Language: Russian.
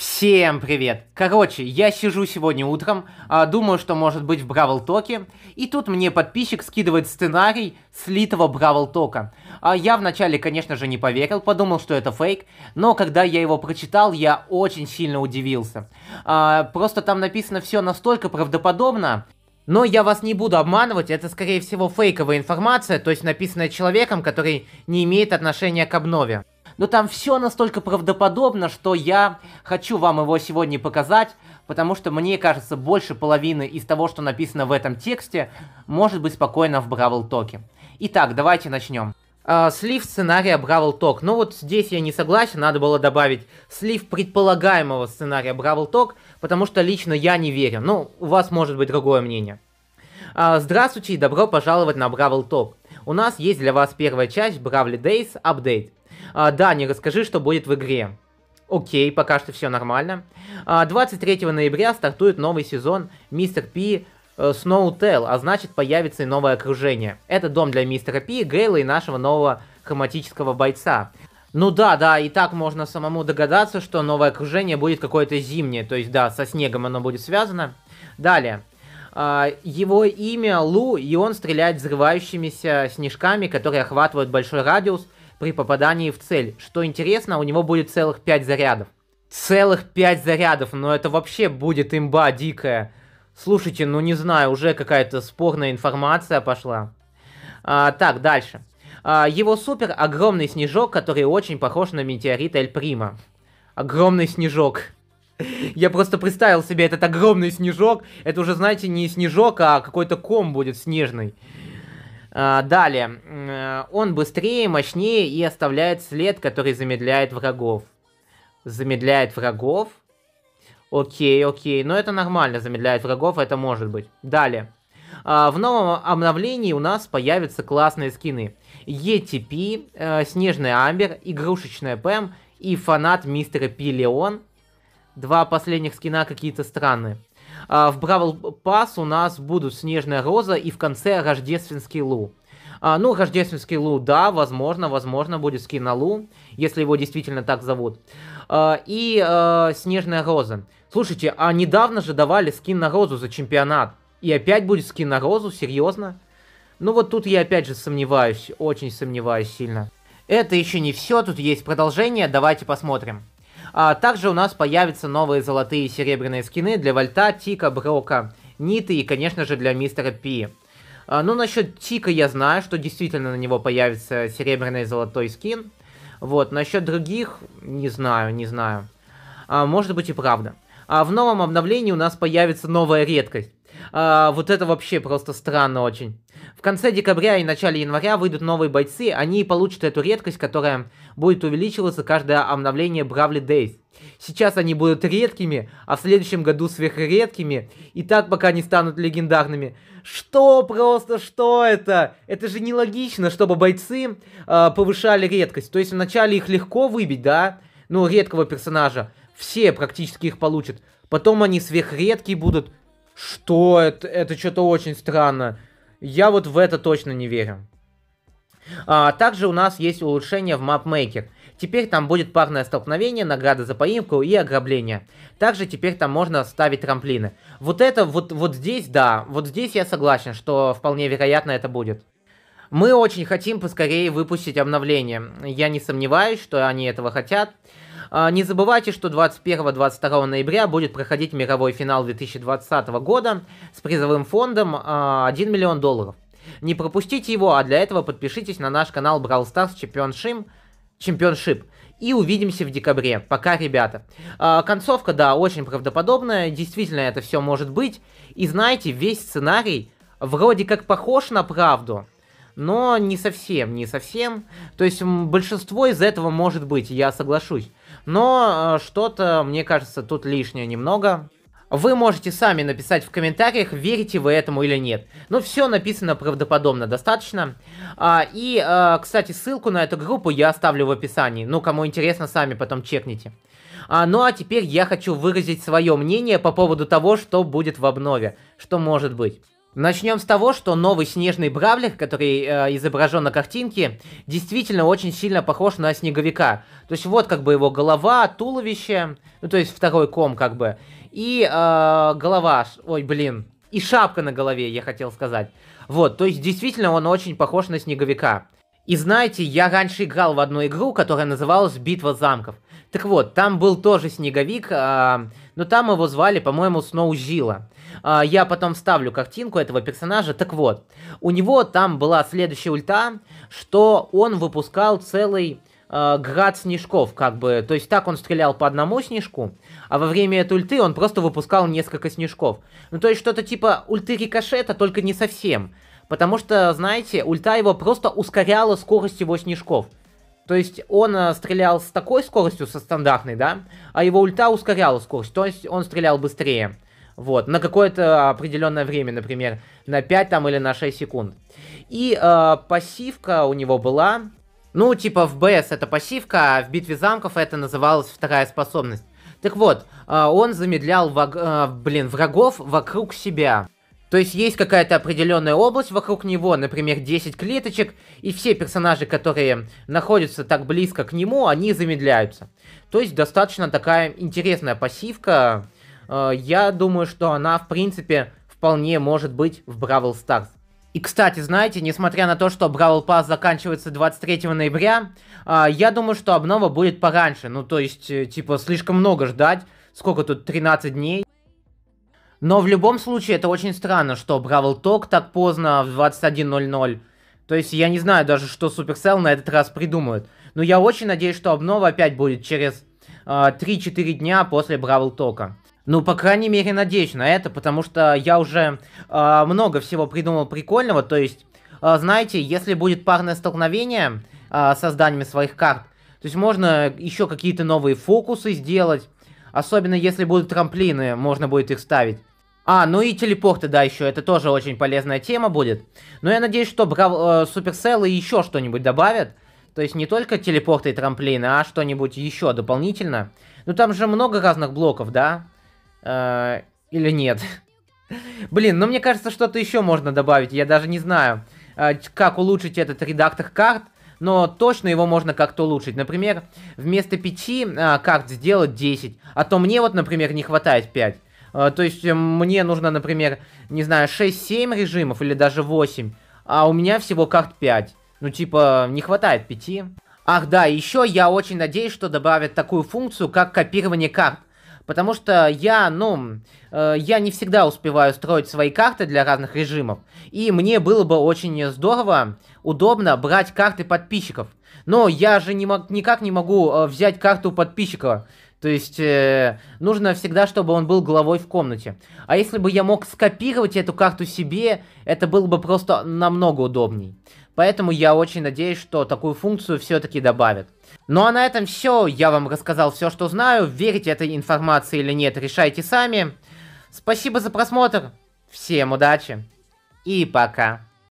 Всем привет! Короче, я сижу сегодня утром, а, думаю, что может быть в Бравл Токе, и тут мне подписчик скидывает сценарий слитого Бравл Тока. А я вначале, конечно же, не поверил, подумал, что это фейк, но когда я его прочитал, я очень сильно удивился. А, просто там написано все настолько правдоподобно, но я вас не буду обманывать, это скорее всего фейковая информация, то есть написанная человеком, который не имеет отношения к обнове но там все настолько правдоподобно, что я хочу вам его сегодня показать, потому что мне кажется, больше половины из того, что написано в этом тексте, может быть спокойно в Бравл Токе. Итак, давайте начнем. А, слив сценария Бравл Ток. Ну вот здесь я не согласен, надо было добавить слив предполагаемого сценария Бравл Ток, потому что лично я не верю. Ну, у вас может быть другое мнение. А, здравствуйте и добро пожаловать на Бравл Ток. У нас есть для вас первая часть Бравли Дейс Апдейт. А, Дани, расскажи, что будет в игре. Окей, пока что все нормально. А, 23 ноября стартует новый сезон Мистер Пи Сноутел, э, а значит появится и новое окружение. Это дом для мистера Пи, Гейла и нашего нового хроматического бойца. Ну да, да, и так можно самому догадаться, что новое окружение будет какое-то зимнее, то есть да, со снегом оно будет связано. Далее. А, его имя Лу, и он стреляет взрывающимися снежками, которые охватывают большой радиус – при попадании в цель. Что интересно, у него будет целых 5 зарядов. Целых 5 зарядов, но ну, это вообще будет имба дикая. Слушайте, ну не знаю, уже какая-то спорная информация пошла. А, так, дальше. А, его супер огромный снежок, который очень похож на метеорит Эль Прима. Огромный снежок. Я просто представил себе этот огромный снежок. Это уже, знаете, не снежок, а какой-то ком будет снежный. А, далее, э, он быстрее, мощнее и оставляет след, который замедляет врагов. Замедляет врагов. Окей, окей, но это нормально, замедляет врагов, это может быть. Далее. А, в новом обновлении у нас появятся классные скины. ETP, э, Снежный Амбер, Игрушечная Пэм и фанат Мистера Пилеон. Два последних скина какие-то странные. А, в Бравл Пас у нас будут Снежная Роза и в конце Рождественский Лу. А, ну, рождественский Лу, да, возможно, возможно, будет скин на Лу, если его действительно так зовут. А, и а, Снежная Роза. Слушайте, а недавно же давали скин на Розу за чемпионат. И опять будет скин на Розу? Серьезно? Ну вот тут я опять же сомневаюсь, очень сомневаюсь сильно. Это еще не все, тут есть продолжение, давайте посмотрим. А также у нас появятся новые золотые и серебряные скины для Вольта, Тика, Брока, Ниты и, конечно же, для Мистера Пи. А, ну, насчет Тика я знаю, что действительно на него появится серебряный и золотой скин. Вот, насчет других, не знаю, не знаю. А, может быть и правда. А в новом обновлении у нас появится новая редкость. А, вот это вообще просто странно очень. В конце декабря и начале января выйдут новые бойцы, они получат эту редкость, которая будет увеличиваться каждое обновление Бравли дейс Сейчас они будут редкими, а в следующем году сверхредкими, и так пока не станут легендарными. Что просто, что это? Это же нелогично, чтобы бойцы э, повышали редкость. То есть вначале их легко выбить, да? Ну, редкого персонажа. Все практически их получат. Потом они сверхредкие будут, что это? Это что-то очень странно. Я вот в это точно не верю. А, также у нас есть улучшение в Mapmaker. Теперь там будет парное столкновение, награда за поимку и ограбление. Также теперь там можно ставить трамплины. Вот это, вот, вот здесь, да, вот здесь я согласен, что вполне вероятно это будет. Мы очень хотим поскорее выпустить обновление. Я не сомневаюсь, что они этого хотят. А, не забывайте, что 21-22 ноября будет проходить мировой финал 2020 года с призовым фондом 1 а, миллион долларов. Не пропустите его, а для этого подпишитесь на наш канал Brawl Stars Championship, Championship. И увидимся в декабре. Пока, ребята. А, концовка, да, очень правдоподобная. Действительно, это все может быть. И знаете, весь сценарий вроде как похож на правду, но не совсем, не совсем. То есть большинство из этого может быть, я соглашусь. Но э, что-то, мне кажется, тут лишнее немного. Вы можете сами написать в комментариях, верите вы этому или нет. Но все написано правдоподобно достаточно. А, и, а, кстати, ссылку на эту группу я оставлю в описании. Ну, кому интересно, сами потом чекните. А, ну а теперь я хочу выразить свое мнение по поводу того, что будет в обнове. Что может быть. Начнем с того, что новый снежный бравлер, который э, изображен на картинке, действительно очень сильно похож на снеговика. То есть вот как бы его голова, туловище, ну то есть второй ком как бы, и э, голова, ой блин, и шапка на голове, я хотел сказать. Вот, то есть действительно он очень похож на снеговика. И знаете, я раньше играл в одну игру, которая называлась «Битва замков». Так вот, там был тоже снеговик, а, но там его звали, по-моему, Сноузила. А, я потом вставлю картинку этого персонажа. Так вот, у него там была следующая ульта, что он выпускал целый а, град снежков, как бы. То есть так он стрелял по одному снежку, а во время этой ульты он просто выпускал несколько снежков. Ну, то есть что-то типа ульты рикошета, только не совсем. Потому что, знаете, ульта его просто ускоряла скорость его снежков. То есть он э, стрелял с такой скоростью, со стандартной, да, а его ульта ускоряла скорость, то есть он стрелял быстрее. Вот, на какое-то определенное время, например, на 5 там или на 6 секунд. И э, пассивка у него была, ну, типа в БС это пассивка, а в битве замков это называлась вторая способность. Так вот, э, он замедлял, ваг... Э, блин, врагов вокруг себя. То есть есть какая-то определенная область вокруг него, например, 10 клеточек, и все персонажи, которые находятся так близко к нему, они замедляются. То есть достаточно такая интересная пассивка. Э, я думаю, что она, в принципе, вполне может быть в Бравл Старс. И, кстати, знаете, несмотря на то, что Бравл Пасс заканчивается 23 ноября, э, я думаю, что обнова будет пораньше. Ну, то есть, э, типа, слишком много ждать. Сколько тут, 13 дней? Но в любом случае это очень странно, что Бравл Ток так поздно в 21.00. То есть я не знаю даже, что Supercell на этот раз придумают. Но я очень надеюсь, что обнова опять будет через э, а, 3-4 дня после Бравл Тока. Ну, по крайней мере, надеюсь на это, потому что я уже э, много всего придумал прикольного. То есть, э, знаете, если будет парное столкновение э, со созданиями своих карт, то есть можно еще какие-то новые фокусы сделать. Особенно если будут трамплины, можно будет их ставить. А, ну и телепорты, да, еще. Это тоже очень полезная тема будет. Но я надеюсь, что Брав... э, Суперселлы еще что-нибудь добавят. То есть не только телепорты и трамплины, а что-нибудь еще дополнительно. Ну там же много разных блоков, да? Э, или нет? Блин, ну мне кажется, что-то еще можно добавить. Я даже не знаю, э, как улучшить этот редактор карт. Но точно его можно как-то улучшить. Например, вместо 5 э, карт сделать 10. А то мне вот, например, не хватает 5. А, то есть э, мне нужно, например, не знаю, 6-7 режимов или даже 8, а у меня всего карт 5. Ну, типа, не хватает 5. Ах да, еще я очень надеюсь, что добавят такую функцию, как копирование карт. Потому что я, ну, э, я не всегда успеваю строить свои карты для разных режимов. И мне было бы очень здорово, удобно брать карты подписчиков. Но я же не никак не могу э, взять карту подписчика. То есть э, нужно всегда, чтобы он был головой в комнате. А если бы я мог скопировать эту карту себе, это было бы просто намного удобней. Поэтому я очень надеюсь, что такую функцию все-таки добавят. Ну а на этом все. Я вам рассказал все, что знаю. Верите этой информации или нет, решайте сами. Спасибо за просмотр. Всем удачи. И пока.